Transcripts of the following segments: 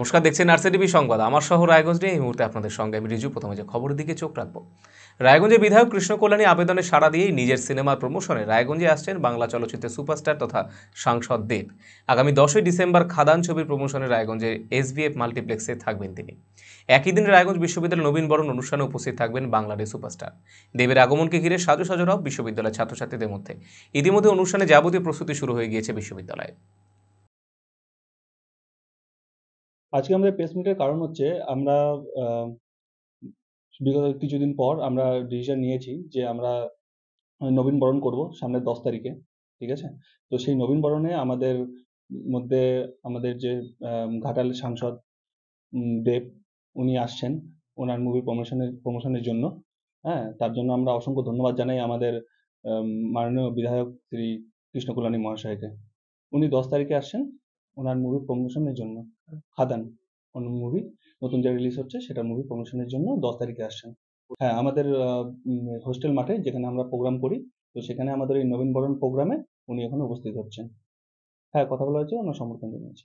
নমস্কার দেখছেন RC TV সংবাদ আমার শহর রায়গঞ্জ নিয়ে এই মুহূর্তে আপনাদের সঙ্গে আমি রিজু প্রথমে যে খবরের দিকে চোখ রাখবো রায়গঞ্জে বিধায়ক কৃষ্ণ কল্যাণী আবেদনে সাড়া দিয়েই নিজের সিনেমার প্রমোশনে রায়গঞ্জে আসছেন বাংলা চলচ্চিত্রের সুপারস্টার তথা সাংসদ দেব আগামী দশই ডিসেম্বর খাদান ছবির প্রমোশনে রায়গঞ্জের এসবিএফ মাল্টিপ্লেক্সে থাকবেন তিনি একই দিন রায়গঞ্জ বিশ্ববিদ্যালয়ের নবীনবরণ অনুষ্ঠানে উপস্থিত থাকবেন বাংলাদেশ সুপারস্টার দেবের আগমনকে ঘিরে সাজু রাও বিশ্ববিদ্যালয়ের ছাত্রছাত্রীদের মধ্যে ইতিমধ্যে অনুষ্ঠানে যাবতীয় প্রস্তুতি শুরু হয়ে গিয়েছে বিশ্ববিদ্যালয়ে আজকে আমাদের প্রেস মিটের কারণ হচ্ছে আমরা বিগত কিছুদিন পর আমরা ডিসিশন নিয়েছি যে আমরা নবীনবরণ করব সামনের দশ তারিখে ঠিক আছে তো সেই নবীনবরণে আমাদের মধ্যে আমাদের যে ঘাটাল সাংসদ দেব উনি আসছেন ওনার মুভি প্রমোশনের প্রমোশনের জন্য হ্যাঁ তার জন্য আমরা অসংখ্য ধন্যবাদ জানাই আমাদের মাননীয় বিধায়ক শ্রী কৃষ্ণকুলানি মহাশয়কে উনি দশ তারিখে আসছেন ওনার মুভি প্রমোশনের জন্য খাদান ওনার মুভি নতুন যা রিলিজ হচ্ছে সেটা মুভি প্রমোশনের জন্য দশ তারিখে আসছেন হ্যাঁ আমাদের হোস্টেল মাঠে যেখানে আমরা প্রোগ্রাম করি তো সেখানে আমাদের এই নবীনবরণ প্রোগ্রামে উনি এখন উপস্থিত হচ্ছেন হ্যাঁ কথা বলা হয়েছে ওনার সমর্থন জানিয়েছে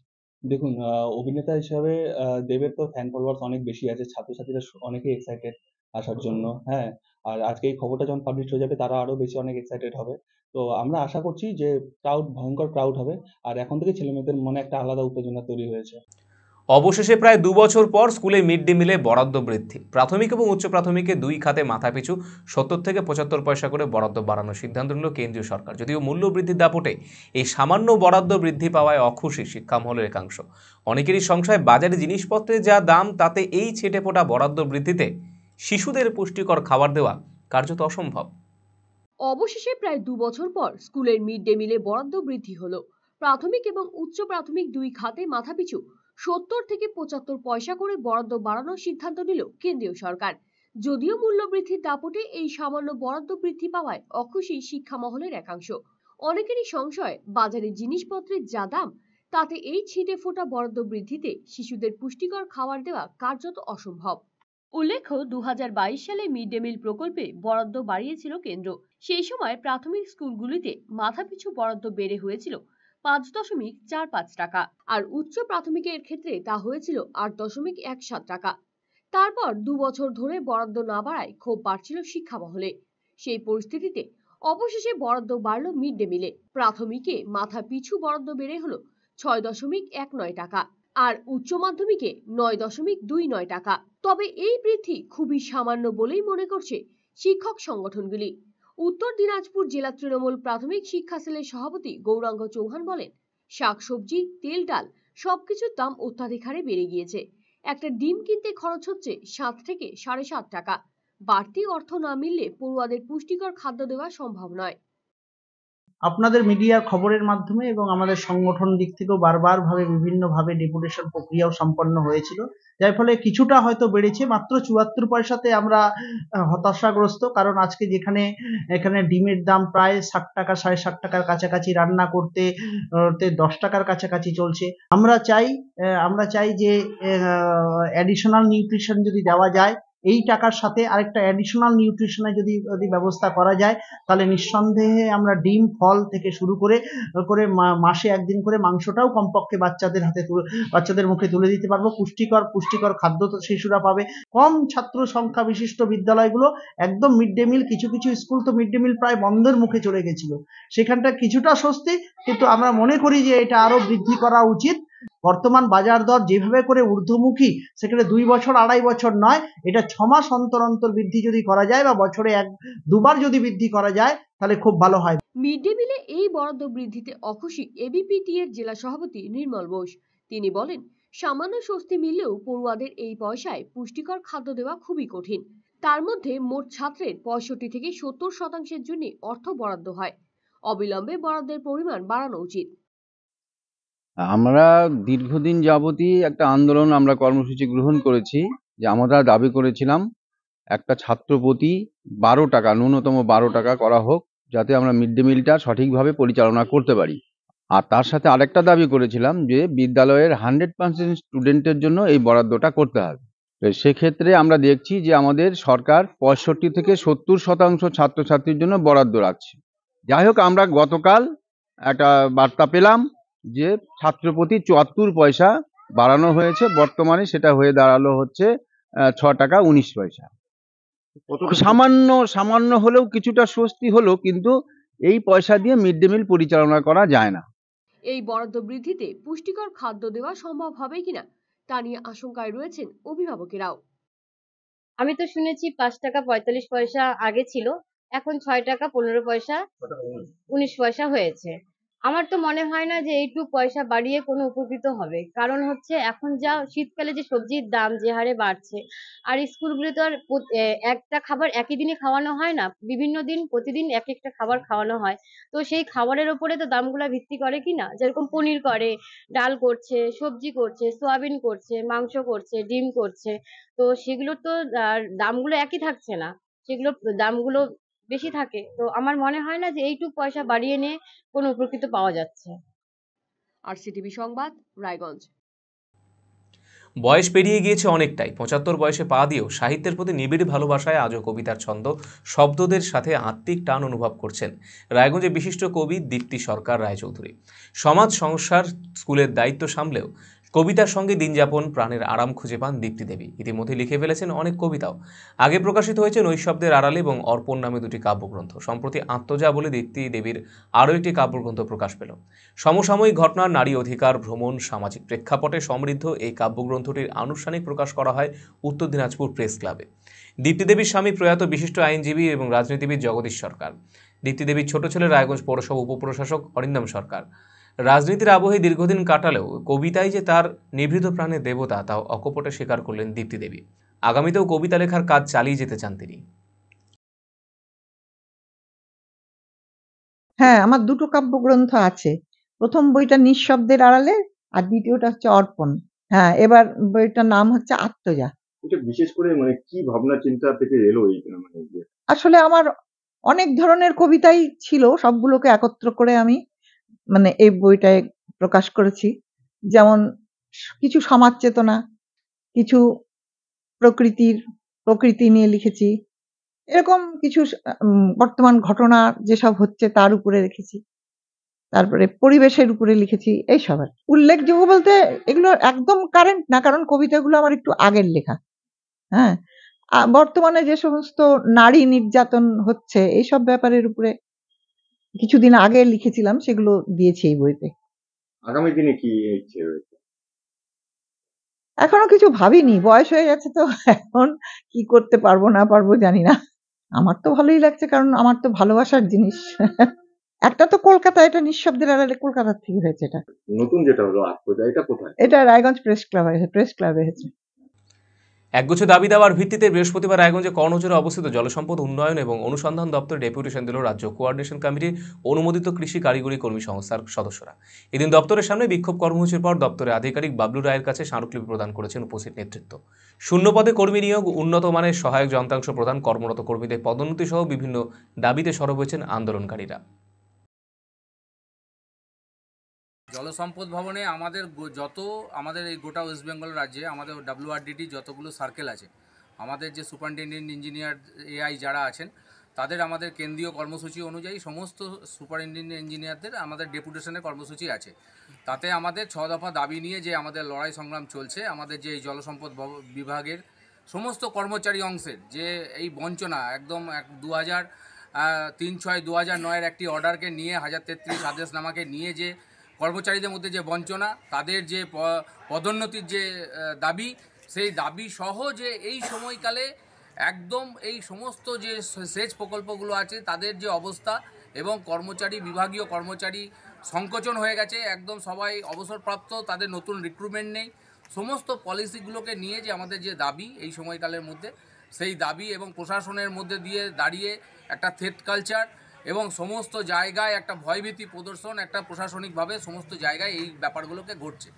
দেখুন অভিনেতা হিসাবে দেবের তো ফ্যান ফলোয়ার্স অনেক বেশি আছে ছাত্রছাত্রীরা অনেকেই এক্সাইটেড আসার জন্য হ্যাঁ আর আজকে এই খবরটা যখন পাবলিশ হয়ে যাবে তারা আরো বেশি অনেক এক্সাইটেড হবে তো আমরা আশা করছি যে ক্রাউড ভয়ঙ্কর ক্রাউড হবে আর এখন থেকে ছেলেমেয়েদের মনে একটা আলাদা উত্তেজনা তৈরি হয়েছে অবশেষে প্রায় দু বছর পর স্কুলে মিড ডে মিলে বরাদ্দ বৃদ্ধি প্রাথমিক এবং উচ্চ প্রাথমিকে দুই খাতে মাথাপিছু সত্তর থেকে পঁচাত্তর পয়সা করে বরাদ্দ বাড়ানোর সিদ্ধান্ত নিল কেন্দ্রীয় সরকার যদিও মূল্য বৃদ্ধির দাপটে এই সামান্য বরাদ্দ বৃদ্ধি পাওয়ায় অখুশি মহলের একাংশ অনেকেরই সংশয় বাজারে জিনিসপত্রের যা দাম তাতে এই ছেটে ফোটা বরাদ্দ বৃদ্ধিতে শিশুদের পুষ্টিকর খাবার দেওয়া কার্যত অসম্ভব অবশেষে প্রায় দু বছর পর স্কুলের মিড ডে মিলে বরাদ্দ বৃদ্ধি হলো প্রাথমিক এবং উচ্চ প্রাথমিক দুই খাতে মাথাপিছু সত্তর থেকে পঁচাত্তর পয়সা করে বরাদ্দ বাড়ানোর সিদ্ধান্ত নিল কেন্দ্রীয় সরকার যদিও মূল্য বৃদ্ধির দাপটে এই সামান্য বরাদ্দ বৃদ্ধি পাওয়ায় অখুশি শিক্ষা মহলের একাংশ অনেকেরই সংশয় বাজারে জিনিসপত্রের যা দাম তাতে এই ছিটে ফোটা বরাদ্দ বৃদ্ধিতে শিশুদের পুষ্টিকর খাবার দেওয়া কার্যত অসম্ভব উল্লেখ্য দু সালে মিড ডে মিল প্রকল্পে বরাদ্দ বাড়িয়েছিল কেন্দ্র সেই সময় প্রাথমিক স্কুলগুলিতে মাথাপিছু বরাদ্দ বেড়ে হয়েছিল পাঁচ দশমিক চার পাঁচ টাকা আর উচ্চ প্রাথমিকের ক্ষেত্রে তা হয়েছিল আট দশমিক এক সাত টাকা তারপর দু বছর ধরে বরাদ্দ না বাড়ায় ক্ষোভ বাড়ছিল শিক্ষা মহলে সেই পরিস্থিতিতে অবশেষে বরাদ্দ বাড়ল মিড ডে মিলে প্রাথমিকে মাথা পিছু বরাদ্দ বেড়ে হলো ছয় দশমিক এক নয় টাকা আর উচ্চ মাধ্যমিকে নয় দশমিক দুই নয় টাকা তবে এই বৃদ্ধি খুবই সামান্য বলেই মনে করছে শিক্ষক সংগঠনগুলি উত্তর দিনাজপুর জেলা তৃণমূল প্রাথমিক শিক্ষা সেলের সভাপতি গৌরাঙ্গ চৌহান বলেন শাকসবজি তেল ডাল সবকিছুর দাম অত্যাধিক হারে বেড়ে গিয়েছে একটা ডিম কিনতে খরচ হচ্ছে সাত থেকে সাড়ে সাত টাকা বাড়তি অর্থ না মিললে পড়ুয়াদের পুষ্টিকর খাদ্য দেওয়া সম্ভব নয় আপনাদের মিডিয়ার খবরের মাধ্যমে এবং আমাদের সংগঠন দিক থেকেও বারবারভাবে বিভিন্নভাবে ডেপুটেশন প্রক্রিয়াও সম্পন্ন হয়েছিল যার ফলে কিছুটা হয়তো বেড়েছে মাত্র চুয়াত্তর পয়সাতে আমরা হতাশাগ্রস্ত কারণ আজকে যেখানে এখানে ডিমের দাম প্রায় ষাট টাকা সাড়ে ষাট টাকার কাছাকাছি রান্না করতে দশ টাকার কাছাকাছি চলছে আমরা চাই আমরা চাই যে অ্যাডিশনাল নিউট্রিশন যদি দেওয়া যায় এই টাকার সাথে আরেকটা অ্যাডিশনাল নিউট্রিশনে যদি যদি ব্যবস্থা করা যায় তাহলে নিঃসন্দেহে আমরা ডিম ফল থেকে শুরু করে করে মাসে একদিন করে মাংসটাও কমপক্ষে বাচ্চাদের হাতে তুলে বাচ্চাদের মুখে তুলে দিতে পারবো পুষ্টিকর পুষ্টিকর খাদ্য শিশুরা পাবে কম ছাত্র সংখ্যা বিশিষ্ট বিদ্যালয়গুলো একদম মিড ডে মিল কিছু কিছু স্কুল তো মিড ডে মিল প্রায় বন্ধের মুখে চলে গেছিল সেখানটা কিছুটা স্বস্তি কিন্তু আমরা মনে করি যে এটা আরও বৃদ্ধি করা উচিত বর্তমান বাজার দর যেভাবে করে ঊর্ধ্বমুখী সেখানে দুই বছর আড়াই বছর নয় এটা ছমাস অন্তর অন্তর বৃদ্ধি যদি করা যায় বা বছরে এক দুবার যদি বৃদ্ধি করা যায় তাহলে খুব ভালো হয় মিড ডে মিলে এই বরাদ্দ বৃদ্ধিতে অখুশি এবিপিটি এর জেলা সভাপতি নির্মল বোস তিনি বলেন সামান্য স্বস্তি মিললেও পড়ুয়াদের এই পয়সায় পুষ্টিকর খাদ্য দেওয়া খুবই কঠিন তার মধ্যে মোট ছাত্রের পঁয়ষট্টি থেকে সত্তর শতাংশের জন্য অর্থ বরাদ্দ হয় অবিলম্বে বরাদ্দের পরিমাণ বাড়ানো উচিত আমরা দীর্ঘদিন যাবতই একটা আন্দোলন আমরা কর্মসূচি গ্রহণ করেছি যে আমরা দাবি করেছিলাম একটা ছাত্র প্রতি বারো টাকা ন্যূনতম বারো টাকা করা হোক যাতে আমরা মিড ডে মিলটা সঠিকভাবে পরিচালনা করতে পারি আর তার সাথে আরেকটা দাবি করেছিলাম যে বিদ্যালয়ের হান্ড্রেড পার্সেন্ট স্টুডেন্টের জন্য এই বরাদ্দটা করতে হবে তো সেক্ষেত্রে আমরা দেখছি যে আমাদের সরকার পঁয়ষট্টি থেকে সত্তর শতাংশ ছাত্রছাত্রীর জন্য বরাদ্দ রাখছে যাই হোক আমরা গতকাল একটা বার্তা পেলাম যে ছাত্র প্রতি চুয়াত্তর পয়সা বাড়ানো হয়েছে বর্তমানে সেটা হয়ে দাঁড়ালো হচ্ছে ছ টাকা উনিশ পয়সা সামান্য সামান্য হলেও কিছুটা স্বস্তি হলো কিন্তু এই পয়সা দিয়ে মিড ডে মিল পরিচালনা করা যায় না এই বরাদ্দ বৃদ্ধিতে পুষ্টিকর খাদ্য দেওয়া সম্ভব হবে কিনা তা নিয়ে আশঙ্কায় রয়েছেন অভিভাবকেরাও আমি তো শুনেছি পাঁচ টাকা পঁয়তাল্লিশ পয়সা আগে ছিল এখন ছয় টাকা পনেরো পয়সা উনিশ পয়সা হয়েছে আমার তো মনে হয় না যে এইটু পয়সা বাড়িয়ে কোনো উপকৃত হবে কারণ হচ্ছে এখন যা শীতকালে যে সবজির দাম যে হারে বাড়ছে আর স্কুলগুলো তো আর একটা খাবার একই দিনে খাওয়ানো হয় না বিভিন্ন দিন প্রতিদিন এক একটা খাবার খাওয়ানো হয় তো সেই খাবারের ওপরে তো দামগুলা ভিত্তি করে কি না যেরকম পনির করে ডাল করছে সবজি করছে সোয়াবিন করছে মাংস করছে ডিম করছে তো সেগুলোর তো আর দামগুলো একই থাকছে না সেগুলোর দামগুলো বেশি থাকে তো আমার মনে হয় না যে এইটুক পয়সা বাড়িয়ে নিয়ে কোনো উপকৃত পাওয়া যাচ্ছে আর সিটিভি সংবাদ রায়গঞ্জ বয়স পেরিয়ে গিয়েছে অনেকটাই পঁচাত্তর বয়সে পা দিয়েও সাহিত্যের প্রতি নিবিড় ভালোবাসায় আজও কবিতার ছন্দ শব্দদের সাথে আত্মিক টান অনুভব করছেন রায়গঞ্জে বিশিষ্ট কবি দীপ্তি সরকার রায়চৌধুরী সমাজ সংসার স্কুলের দায়িত্ব সামলেও কবিতার সঙ্গে দিনযাপন প্রাণের আরাম খুঁজে পান দীপ্তি দেবী ইতিমধ্যে লিখে ফেলেছেন অনেক কবিতাও আগে প্রকাশিত হয়েছে নৈশব্দের আড়ালে এবং অর্পণ নামে দুটি কাব্যগ্রন্থ সম্প্রতি আত্মজা বলে দীপ্তি দেবীর আরও একটি কাব্যগ্রন্থ প্রকাশ পেল সমসাময়িক ঘটনার নারী অধিকার ভ্রমণ সামাজিক প্রেক্ষাপটে সমৃদ্ধ এই কাব্যগ্রন্থটির আনুষ্ঠানিক প্রকাশ করা হয় উত্তর দিনাজপুর প্রেস ক্লাবে দেবীর স্বামী প্রয়াত বিশিষ্ট আইনজীবী এবং রাজনীতিবিদ জগদীশ সরকার দেবীর ছোট ছেলে রায়গঞ্জ পৌরসভা উপপ্রশাসক অরিন্দম সরকার রাজনীতির আবহে দীর্ঘদিন কাটালেও কবিতায় যে তার নিভৃত প্রাণে দেবতা তাও অকপটে স্বীকার করলেন দীপ্তি দেবী আগামীতেও কবিতা লেখার কাজ চালিয়ে যেতে চান তিনি হ্যাঁ আমার দুটো কাব্যগ্রন্থ আছে প্রথম বইটা নিঃশব্দের আড়ালে আর দ্বিতীয়টা হচ্ছে অর্পণ হ্যাঁ এবার বইটার নাম হচ্ছে আত্মজা বিশেষ করে মানে কি ভাবনা চিন্তা থেকে এলো মানে আসলে আমার অনেক ধরনের কবিতাই ছিল সবগুলোকে একত্র করে আমি মানে এই বইটায় প্রকাশ করেছি যেমন কিছু সমাজ চেতনা কিছু প্রকৃতির প্রকৃতি নিয়ে লিখেছি এরকম কিছু বর্তমান ঘটনা যেসব হচ্ছে তার উপরে রেখেছি তারপরে পরিবেশের উপরে লিখেছি এই সবার উল্লেখযোগ্য বলতে এগুলো একদম কারেন্ট না কারণ কবিতাগুলো আমার একটু আগের লেখা হ্যাঁ বর্তমানে যে সমস্ত নারী নির্যাতন হচ্ছে এইসব ব্যাপারের উপরে কিছুদিন আগে লিখেছিলাম সেগুলো দিয়েছি এই বইতে আগামী দিনে কি ইচ্ছে রয়েছে এখনো কিছু ভাবিনি বয়স হয়ে গেছে তো এখন কি করতে পারবো না পারবো জানি না আমার তো ভালোই লাগছে কারণ আমার তো ভালোবাসার জিনিস একটা তো কলকাতা এটা নিঃশব্দের আড়ালে কলকাতার থেকে হয়েছে এটা নতুন যেটা হলো আত্মজা এটা কোথায় এটা রায়গঞ্জ প্রেস ক্লাবে প্রেস ক্লাবে হয়েছে একগুচ্ছ দাবি দাওয়ার ভিত্তিতে বৃহস্পতিবার রায়গঞ্জে কর্ণচরে অবস্থিত জলসম্পদ উন্নয়ন এবং অনুসন্ধান দপ্তরের ডেপুটেশন দিল রাজ্য কোয়ার্ডিনেশন কমিটির অনুমোদিত কৃষি কারিগরি কর্মী সংস্থার সদস্যরা এদিন দপ্তরের সামনে বিক্ষোভ কর্মসূচির পর দপ্তরের আধিকারিক বাবলু রায়ের কাছে স্মারকলিপি প্রদান করেছেন উপস্থিত নেতৃত্ব শূন্য পদে কর্মী নিয়োগ উন্নত মানের সহায়ক যন্ত্রাংশ প্রদান কর্মরত কর্মীদের পদোন্নতি সহ বিভিন্ন দাবিতে সরব হয়েছেন আন্দোলনকারীরা জল সম্পদ ভবনে আমাদের যত আমাদের এই গোটা ওয়েস্ট বেঙ্গল রাজ্যে আমাদের ডাব্লিউআরডিডি যতগুলো সার্কেল আছে আমাদের যে সুপারিনটেন্ডেন্ট ইঞ্জিনিয়ার এআই যারা আছেন তাদের আমাদের কেন্দ্রীয় কর্মসূচি অনুযায়ী সমস্ত সুপারিনটেন্ডেন্ট ইঞ্জিনিয়ারদের আমাদের ডেপুটেশনের কর্মসূচি আছে তাতে আমাদের ছ দফা দাবি নিয়ে যে আমাদের লড়াই সংগ্রাম চলছে আমাদের যে জলসম্পদ বিভাগের সমস্ত কর্মচারী অংশের যে এই বঞ্চনা একদম এক দু হাজার তিন ছয় দু হাজার নয়ের একটি অর্ডারকে নিয়ে হাজার তেত্রিশ আদেশনামাকে নিয়ে যে কর্মচারীদের মধ্যে যে বঞ্চনা তাদের যে পদোন্নতির যে দাবি সেই দাবি সহ যে এই সময়কালে একদম এই সমস্ত যে সেচ প্রকল্পগুলো আছে তাদের যে অবস্থা এবং কর্মচারী বিভাগীয় কর্মচারী সংকোচন হয়ে গেছে একদম সবাই অবসরপ্রাপ্ত তাদের নতুন রিক্রুটমেন্ট নেই সমস্ত পলিসিগুলোকে নিয়ে যে আমাদের যে দাবি এই সময়কালের মধ্যে সেই দাবি এবং প্রশাসনের মধ্যে দিয়ে দাঁড়িয়ে একটা থেট কালচার এবং সমস্ত জায়গায় একটা ভয়ভীতি প্রদর্শন একটা প্রশাসনিকভাবে সমস্ত জায়গায় এই ব্যাপারগুলোকে ঘটছে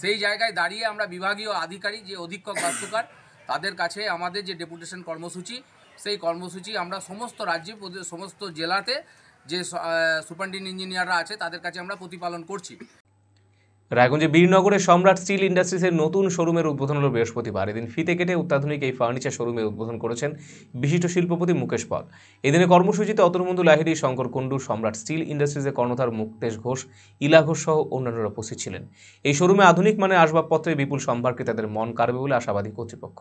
সেই জায়গায় দাঁড়িয়ে আমরা বিভাগীয় আধিকারিক যে অধীক্ষক বাস্তুকার তাদের কাছে আমাদের যে ডেপুটেশন কর্মসূচি সেই কর্মসূচি আমরা সমস্ত রাজ্যে সমস্ত জেলাতে যে সুপারিনটেন্ডেন্ট ইঞ্জিনিয়াররা আছে তাদের কাছে আমরা প্রতিপালন করছি রায়গঞ্জে বীরনগরে সম্রাট স্টিল ইন্ডাস্ট্রিজের নতুন শোরুমের উদ্বোধন হল বৃহস্পতিবার এদিন ফিতে কেটে অত্যাধুনিক এই ফার্নিচার শোরুমের উদ্বোধন করেছেন বিশিষ্ট শিল্পপতি মুকেশ পাল এদিনে কর্মসূচিতে অতনুবন্ধু লাহিরি শঙ্কর কুণ্ডু সম্রাট স্টিল ইন্ডাস্ট্রিজের কর্ণধার মুক্তেশ ঘোষ ইলা ঘোষ সহ অন্যান্যরা উপস্থিত ছিলেন এই শোরুমে আধুনিক মানের আসবাবপত্রে বিপুল সম্পর্কে তাদের মন কাড়বে বলে আশাবাদী কর্তৃপক্ষ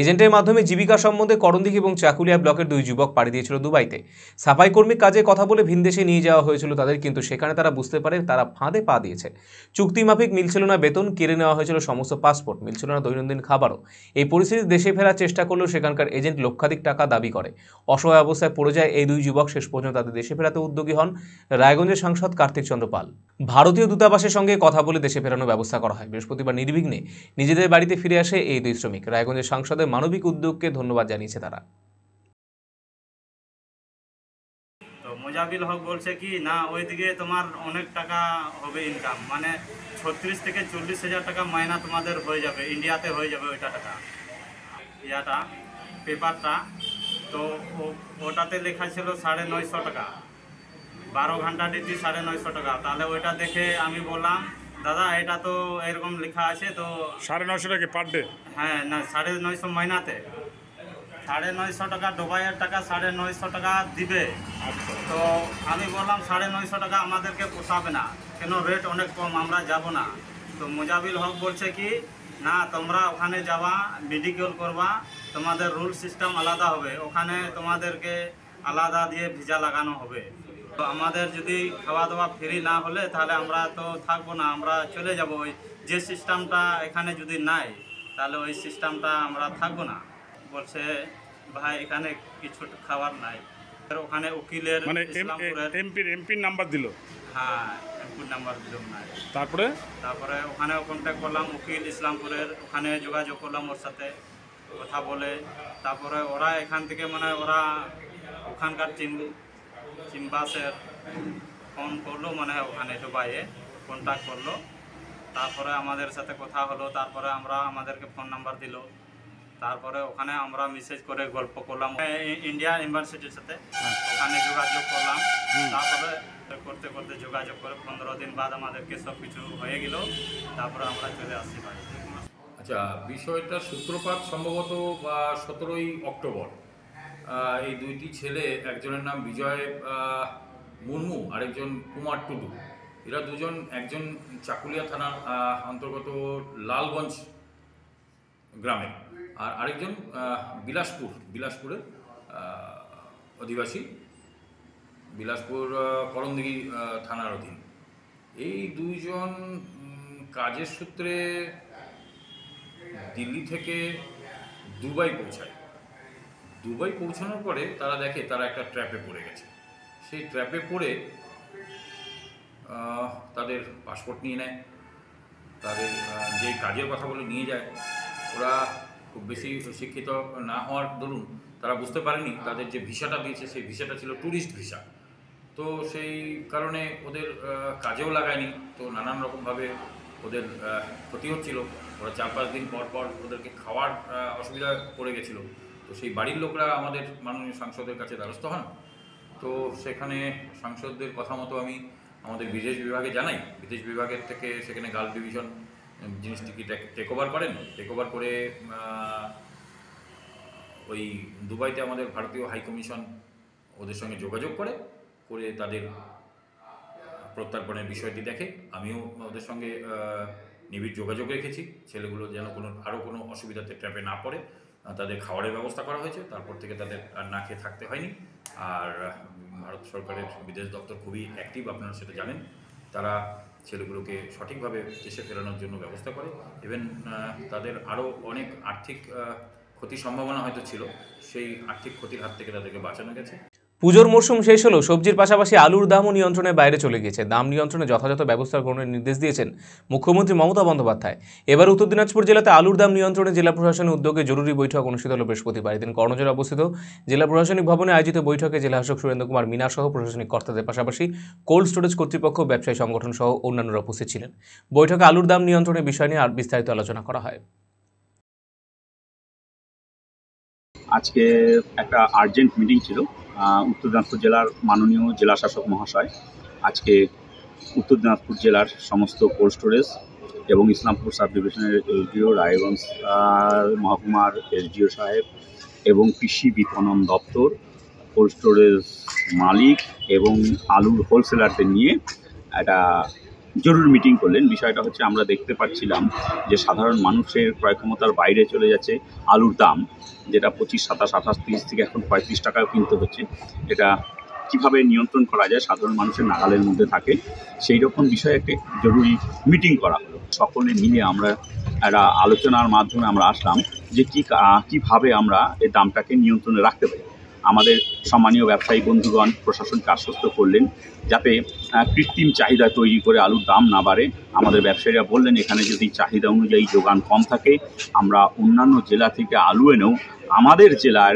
এজেন্টের মাধ্যমে জীবিকা সম্বন্ধে করণদিঘি এবং চাকুলিয়া ব্লকের দুই যুবক পাড়ি দিয়েছিল দুবাইতে সাফাই কর্মী কাজে কথা বলে ভিনদেশে নিয়ে যাওয়া হয়েছিল তাদের কিন্তু সেখানে তারা বুঝতে পারে তারা ফাঁদে পা দিয়েছে চুক্তি মাফিক মিলছিল না বেতন কেড়ে নেওয়া হয়েছিল সমস্ত পাসপোর্ট মিলছিল না দৈনন্দিন খাবারও এই পরিস্থিতি দেশে ফেরার চেষ্টা করলেও সেখানকার এজেন্ট লক্ষাধিক টাকা দাবি করে অসহায় অবস্থায় পড়ে যায় এই দুই যুবক শেষ পর্যন্ত তাদের দেশে ফেরাতে উদ্যোগী হন রায়গঞ্জের সাংসদ কার্তিক চন্দ্র পাল ভারতীয় দূতাবাসের সঙ্গে কথা বলে দেশে ফেরানোর ব্যবস্থা করা হয় বৃহস্পতিবার নির্বিঘ্নে নিজেদের বাড়িতে ফিরে আসে এই দুই শ্রমিক রায়গঞ্জের সাংসদের ভারতের মানবিক উদ্যোগকে ধন্যবাদ জানিয়েছে তারা তো মোজাবিল হক বলছে কি না ওইদিকে তোমার অনেক টাকা হবে ইনকাম মানে ছত্রিশ থেকে চল্লিশ হাজার টাকা মাইনা তোমাদের হয়ে যাবে ইন্ডিয়াতে হয়ে যাবে ওইটা টাকা ইয়াটা পেপারটা তো ওটাতে লেখা ছিল সাড়ে নয়শো টাকা বারো ঘন্টা ডিউটি সাড়ে নয়শো টাকা তাহলে ওইটা দেখে আমি বললাম দাদা এটা তো এরকম লেখা আছে তো সাড়ে নশো টাকা পার ডে হ্যাঁ না সাড়ে নয়শো মাইনাতে সাড়ে নয়শো টাকা ডোবাইয়ের টাকা সাড়ে নয়শো টাকা দিবে তো আমি বললাম সাড়ে নয়শো টাকা আমাদেরকে পোষাবে না কেন রেট অনেক কম আমরা যাব না তো মোজাবিল হক বলছে কি না তোমরা ওখানে যাওয়া মেডিকেল করবা তোমাদের রুল সিস্টেম আলাদা হবে ওখানে তোমাদেরকে আলাদা দিয়ে ভিজা লাগানো হবে আমাদের যদি খাওয়া দাওয়া ফ্রি না হলে তাহলে আমরা তো থাকবো না আমরা চলে যাব ওই যে সিস্টেমটা এখানে যদি নাই তাহলে ওই সিস্টেমটা আমরা থাকবো না বলছে ভাই এখানে কিছু খাবার নাই ওখানে উকিলের মানে এমপির এমপির নাম্বার দিল হ্যাঁ এমপির নাম্বার দিল নাই তারপরে তারপরে ওখানে কন্ট্যাক্ট করলাম উকিল ইসলামপুরের ওখানে যোগাযোগ করলাম ওর সাথে কথা বলে তারপরে ওরা এখান থেকে মানে ওরা ওখানকার কিংবা স্যার ফোন করলো মনে হয় ওখানে দুবাইয়ে কন্ট্যাক্ট করলো তারপরে আমাদের সাথে কথা হলো তারপরে আমরা আমাদেরকে ফোন নাম্বার দিল তারপরে ওখানে আমরা মেসেজ করে গল্প করলাম ইন্ডিয়া ইউনিভার্সিটির সাথে আচ্ছা। ওখানে যোগাযোগ করলাম তারপরে করতে করতে যোগাযোগ করে পনেরো দিন বাদ আমাদেরকে সব কিছু হয়ে গেল তারপরে আমরা চলে আসছি বাড়িতে আচ্ছা বিষয়টা সূত্রপাত সম্ভবত বা সতেরোই অক্টোবর এই দুইটি ছেলে একজনের নাম বিজয় মুর্মু আরেকজন কুমার টুডু এরা দুজন একজন চাকুলিয়া থানার অন্তর্গত লালগঞ্জ গ্রামে আর আরেকজন বিলাসপুর বিলাসপুরের অধিবাসী বিলাসপুর করমদিঘি থানার অধীন এই দুইজন কাজের সূত্রে দিল্লি থেকে দুবাই পৌঁছায় দুবাই পৌঁছানোর পরে তারা দেখে তারা একটা ট্র্যাপে পড়ে গেছে সেই ট্র্যাপে পড়ে তাদের পাসপোর্ট নিয়ে নেয় তাদের যেই কাজের কথা বলে নিয়ে যায় ওরা খুব বেশি শিক্ষিত না হওয়ার দরুন তারা বুঝতে পারেনি তাদের যে ভিসাটা দিয়েছে সেই ভিসাটা ছিল ট্যুরিস্ট ভিসা তো সেই কারণে ওদের কাজেও লাগায়নি তো নানান রকমভাবে ওদের ক্ষতি হচ্ছিলো ওরা চার পাঁচ দিন পর পর ওদেরকে খাওয়ার অসুবিধা পড়ে গেছিলো তো সেই বাড়ির লোকরা আমাদের মাননীয় সাংসদের কাছে দ্বারস্থ হন তো সেখানে সাংসদদের কথা মতো আমি আমাদের বিদেশ বিভাগে জানাই বিদেশ বিভাগের থেকে সেখানে গার্ল ডিভিশন জিনিসটিকে টেক ওভার করেন টেক ওভার করে ওই দুবাইতে আমাদের ভারতীয় হাইকমিশন ওদের সঙ্গে যোগাযোগ করে করে তাদের প্রত্যর্পণের বিষয়টি দেখে আমিও ওদের সঙ্গে নিবিড় যোগাযোগ রেখেছি ছেলেগুলো যেন কোনো আরও কোনো অসুবিধাতে ট্র্যাপে না পড়ে তাদের খাওয়ারের ব্যবস্থা করা হয়েছে তারপর থেকে তাদের আর না খেয়ে থাকতে হয়নি আর ভারত সরকারের বিদেশ দপ্তর খুবই অ্যাক্টিভ আপনারা সেটা জানেন তারা ছেলেগুলোকে সঠিকভাবে দেশে ফেরানোর জন্য ব্যবস্থা করে ইভেন তাদের আরও অনেক আর্থিক ক্ষতির সম্ভাবনা হয়তো ছিল সেই আর্থিক ক্ষতির হাত থেকে তাদেরকে বাঁচানো গেছে পুজোর মরশুম শেষ হলো সবজির পাশাপাশি আলুর দামও নিয়ন্ত্রণের বাইরে চলে গিয়েছে দাম নিয়ন্ত্রণে যথাযথ ব্যবস্থা গ্রহণের নির্দেশ দিয়েছেন মুখ্যমন্ত্রী মমতা বন্দ্যোপাধ্যায় এবার উত্তর দিনাজপুর জেলাতে আলুর দাম নিয়ন্ত্রণে জেলা প্রশাসনের উদ্যোগে জরুরি বৈঠক অনুষ্ঠিত হল বৃহস্পতিবার এদিন কর্ণজোর অবস্থিত জেলা প্রশাসনিক ভবনে আয়োজিত বৈঠকে জেলা শাসক সুরেন্দ্র কুমার মিনা সহ প্রশাসনিক কর্তাদের পাশাপাশি কোল্ড স্টোরেজ কর্তৃপক্ষ ব্যবসায়ী সংগঠন সহ অন্যান্যরা উপস্থিত ছিলেন বৈঠকে আলুর দাম নিয়ন্ত্রণের বিষয় নিয়ে আর বিস্তারিত আলোচনা করা হয় আজকে একটা আর্জেন্ট মিটিং ছিল উত্তর দিনাজপুর জেলার মাননীয় জেলা শাসক মহাশয় আজকে উত্তর দিনাজপুর জেলার সমস্ত কোল্ড স্টোরেজ এবং ইসলামপুর সাব ডিভিশনের এসডিও রায়গঞ্জ মহকুমার এসডিও সাহেব এবং কৃষি বিপণন দপ্তর কোল্ড স্টোরেজ মালিক এবং আলুর হোলসেলারদের নিয়ে একটা জরুরি মিটিং করলেন বিষয়টা হচ্ছে আমরা দেখতে পাচ্ছিলাম যে সাধারণ মানুষের ক্রয় ক্ষমতার বাইরে চলে যাচ্ছে আলুর দাম যেটা পঁচিশ সাতাশ আঠাশ তিরিশ থেকে এখন পঁয়ত্রিশ টাকাও কিনতে হচ্ছে এটা কিভাবে নিয়ন্ত্রণ করা যায় সাধারণ মানুষের নাগালের মধ্যে থাকে সেই রকম বিষয়ে একটা জরুরি মিটিং করা হলো সকলে মিলে আমরা একটা আলোচনার মাধ্যমে আমরা আসলাম যে কী কীভাবে আমরা এই দামটাকে নিয়ন্ত্রণে রাখতে পারি আমাদের সম্মানীয় ব্যবসায়ী বন্ধুগণ প্রশাসনকে আশ্বস্ত করলেন যাতে কৃত্রিম চাহিদা তৈরি করে আলুর দাম না বাড়ে আমাদের ব্যবসায়ীরা বললেন এখানে যদি চাহিদা অনুযায়ী যোগান কম থাকে আমরা অন্যান্য জেলা থেকে আলু এনেও আমাদের জেলার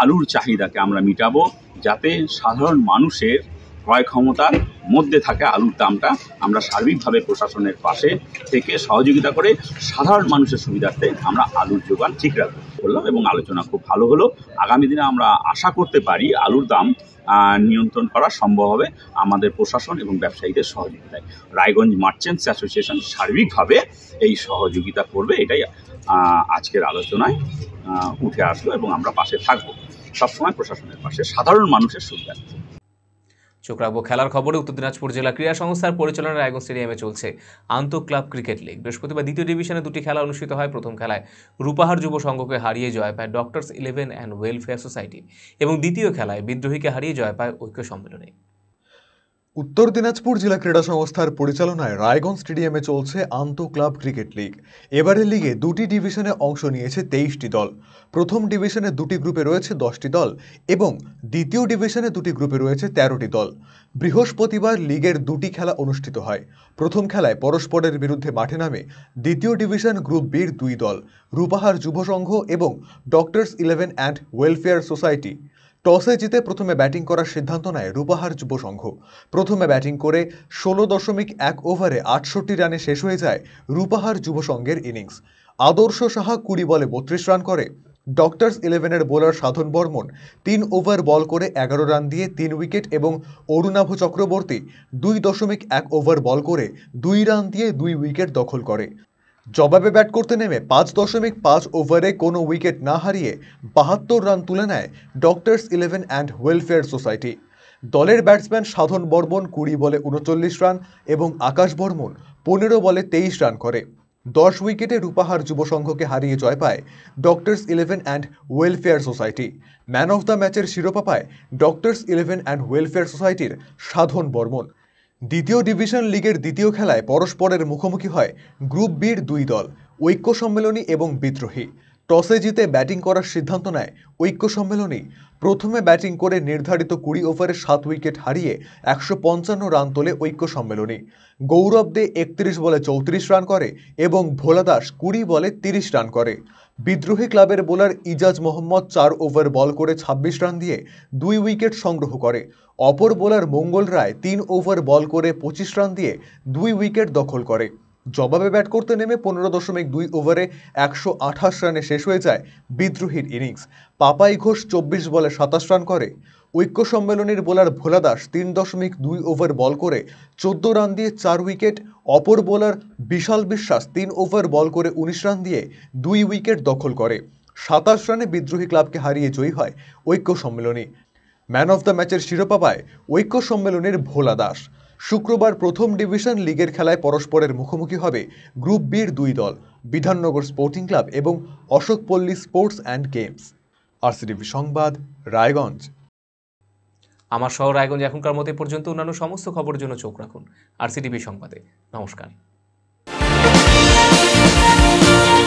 আলুর চাহিদাকে আমরা মিটাবো যাতে সাধারণ মানুষের ক্রয় ক্ষমতা মধ্যে থাকে আলুর দামটা আমরা সার্বিকভাবে প্রশাসনের পাশে থেকে সহযোগিতা করে সাধারণ মানুষের সুবিধার্থে আমরা আলুর যোগান ঠিক রাখবো করলাম এবং আলোচনা খুব ভালো হলো আগামী দিনে আমরা আশা করতে পারি আলুর দাম নিয়ন্ত্রণ করা সম্ভব হবে আমাদের প্রশাসন এবং ব্যবসায়ীদের সহযোগিতায় রায়গঞ্জ মার্চেন্টস অ্যাসোসিয়েশন সার্বিকভাবে এই সহযোগিতা করবে এটাই আজকের আলোচনায় উঠে আসলো এবং আমরা পাশে থাকবো সবসময় প্রশাসনের পাশে সাধারণ মানুষের সুবিধার্থে চোখ রাখবো খেলার খবরে উত্তর দিনাজপুর জেলা ক্রীড়া সংস্থার পরিচালনায় রায়গঞ্জ স্টেডিয়ামে চলছে আন্ত ক্লাব ক্রিকেট লিগ বৃহস্পতিবার দ্বিতীয় ডিভিশনে দুটি খেলা অনুষ্ঠিত হয় প্রথম খেলায় রূপাহার যুব সংঘকে হারিয়ে জয় পায় doctors eleven and welfare society এবং দ্বিতীয় খেলায় বিদ্রোহীকে হারিয়ে জয় পায় ঐক্য সম্মেলনে উত্তর দিনাজপুর জেলা ক্রীড়া সংস্থার পরিচালনায় রায়গঞ্জ স্টেডিয়ামে চলছে আন্ত ক্লাব ক্রিকেট লিগ এবারের লিগে দুটি ডিভিশনে অংশ নিয়েছে তেইশটি দল প্রথম ডিভিশনে দুটি গ্রুপে রয়েছে দশটি দল এবং দ্বিতীয় ডিভিশনে দুটি গ্রুপে রয়েছে তেরোটি দল বৃহস্পতিবার লিগের দুটি খেলা অনুষ্ঠিত হয় প্রথম খেলায় পরস্পরের বিরুদ্ধে মাঠে নামে দ্বিতীয় ডিভিশন গ্রুপ বির দুই দল রূপাহার যুব সংঘ এবং doctors eleven and welfare society টসে জিতে প্রথমে ব্যাটিং করার সিদ্ধান্ত নেয় রূপাহার যুব সংঘ প্রথমে ব্যাটিং করে ষোলো দশমিক এক ওভারে আটষট্টি রানে শেষ হয়ে যায় রূপাহার যুব সংঘের ইনিংস আদর্শ সাহা কুড়ি বলে বত্রিশ রান করে ডক্টরস ইলেভেনের বোলার সাধন বর্মন তিন ওভার বল করে এগারো রান দিয়ে তিন উইকেট এবং অরুণাভ চক্রবর্তী দুই দশমিক এক ওভার বল করে দুই রান দিয়ে দুই উইকেট দখল করে জবাবে ব্যাট করতে নেমে পাঁচ দশমিক পাঁচ ওভারে কোনো উইকেট না হারিয়ে বাহাত্তর রান তুলে নেয় doctors eleven and welfare society দলের ব্যাটসম্যান সাধন বর্মন কুড়ি বলে উনচল্লিশ রান এবং আকাশ বর্মন পনেরো বলে তেইশ রান করে দশ উইকেটে রূপাহার যুব সংঘকে হারিয়ে জয় পায় doctors eleven and welfare society man of the ম্যাচের শিরোপা পায় ডক্টরস ইলেভেন অ্যান্ড ওয়েলফেয়ার সোসাইটির সাধন বর্মন দ্বিতীয় ডিভিশন লিগের দ্বিতীয় খেলায় পরস্পরের মুখোমুখি হয় গ্রুপ বির দুই দল ঐক্য সম্মেলনী এবং বিদ্রোহী টসে জিতে ব্যাটিং করার সিদ্ধান্ত নেয় ঐক্য সম্মেলনেই প্রথমে ব্যাটিং করে নির্ধারিত কুড়ি ওভারে সাত উইকেট হারিয়ে একশো পঞ্চান্ন রান তোলে ঐক্য সম্মেলনী গৌরব দে একত্রিশ বলে চৌত্রিশ রান করে এবং ভোলা দাস কুড়ি বলে তিরিশ রান করে বিদ্রোহী ক্লাবের বোলার ইজাজ মোহাম্মদ চার ওভার বল করে ২৬ রান দিয়ে দুই উইকেট সংগ্রহ করে অপর বোলার মঙ্গল রায় তিন ওভার বল করে ২৫ রান দিয়ে দুই উইকেট দখল করে জবাবে ব্যাট করতে নেমে পনেরো দশমিক দুই ওভারে একশো আঠাশ রানে শেষ হয়ে যায় বিদ্রোহীর ইনিংস পাপাই ঘোষ চব্বিশ বলে সাতাশ রান করে ঐক্য সম্মেলনের বোলার ভোলা দাস তিন দশমিক দুই ওভার বল করে চোদ্দ রান দিয়ে চার উইকেট অপর বোলার বিশাল বিশ্বাস তিন ওভার বল করে উনিশ রান দিয়ে দুই উইকেট দখল করে সাতাশ রানে বিদ্রোহী ক্লাবকে হারিয়ে জয়ী হয় ঐক্য সম্মেলনী ম্যান অফ দ্য ম্যাচের শিরোপা পায় ঐক্য সম্মেলনের ভোলা দাস শুক্রবার প্রথম ডিভিশন লিগের খেলায় পরস্পরের মুখোমুখি হবে গ্রুপ বির দুই দল বিধাননগর স্পোর্টিং ক্লাব এবং Ashokpalli sports and games RCTV সংবাদ রায়গঞ্জ আমার শহর রায়গঞ্জ এখনকার মতে পর্যন্ত অন্যান্য সমস্ত খবরের জন্য চোখ রাখুন আরসিটিভি সংবাদে নমস্কার